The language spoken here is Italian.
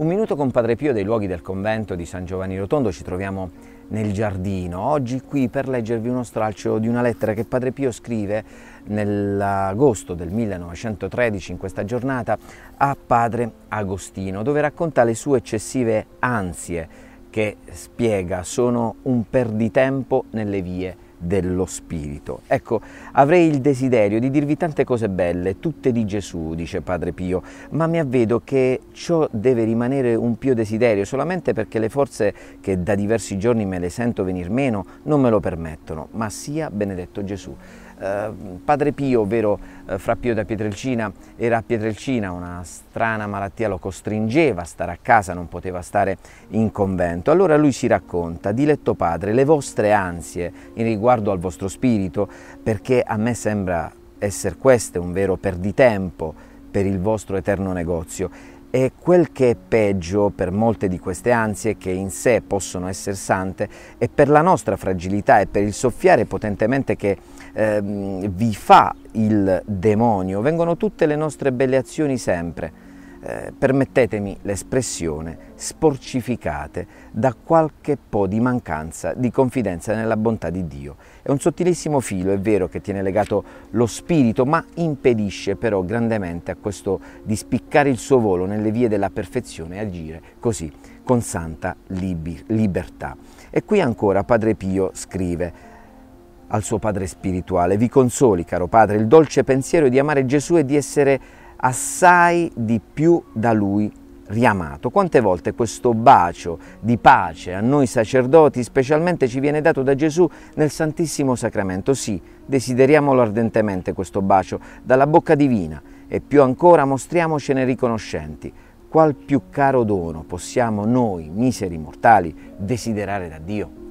Un minuto con Padre Pio dei luoghi del convento di San Giovanni Rotondo, ci troviamo nel giardino, oggi qui per leggervi uno stralcio di una lettera che Padre Pio scrive nell'agosto del 1913 in questa giornata a Padre Agostino, dove racconta le sue eccessive ansie che spiega sono un perditempo nelle vie dello spirito. Ecco, avrei il desiderio di dirvi tante cose belle, tutte di Gesù, dice Padre Pio, ma mi avvedo che ciò deve rimanere un pio desiderio solamente perché le forze che da diversi giorni me le sento venir meno non me lo permettono, ma sia benedetto Gesù. Eh, padre Pio, ovvero eh, Fra Pio da Pietrelcina, era a Pietrelcina, una strana malattia lo costringeva a stare a casa, non poteva stare in convento. Allora lui si racconta, diletto padre, le vostre ansie in riguardo al vostro spirito, perché a me sembra essere questo un vero perditempo per il vostro eterno negozio e quel che è peggio per molte di queste ansie, che in sé possono essere sante, è per la nostra fragilità e per il soffiare potentemente che ehm, vi fa il demonio, vengono tutte le nostre belle azioni sempre eh, permettetemi l'espressione, sporcificate da qualche po' di mancanza di confidenza nella bontà di Dio. È un sottilissimo filo, è vero, che tiene legato lo spirito, ma impedisce però grandemente a questo di spiccare il suo volo nelle vie della perfezione e agire così con santa libertà. E qui ancora Padre Pio scrive al suo padre spirituale, vi consoli, caro padre, il dolce pensiero di amare Gesù e di essere assai di più da lui riamato. Quante volte questo bacio di pace a noi sacerdoti specialmente ci viene dato da Gesù nel Santissimo Sacramento? Sì, desideriamolo ardentemente questo bacio dalla bocca divina e più ancora mostriamocene riconoscenti. Qual più caro dono possiamo noi, miseri mortali, desiderare da Dio?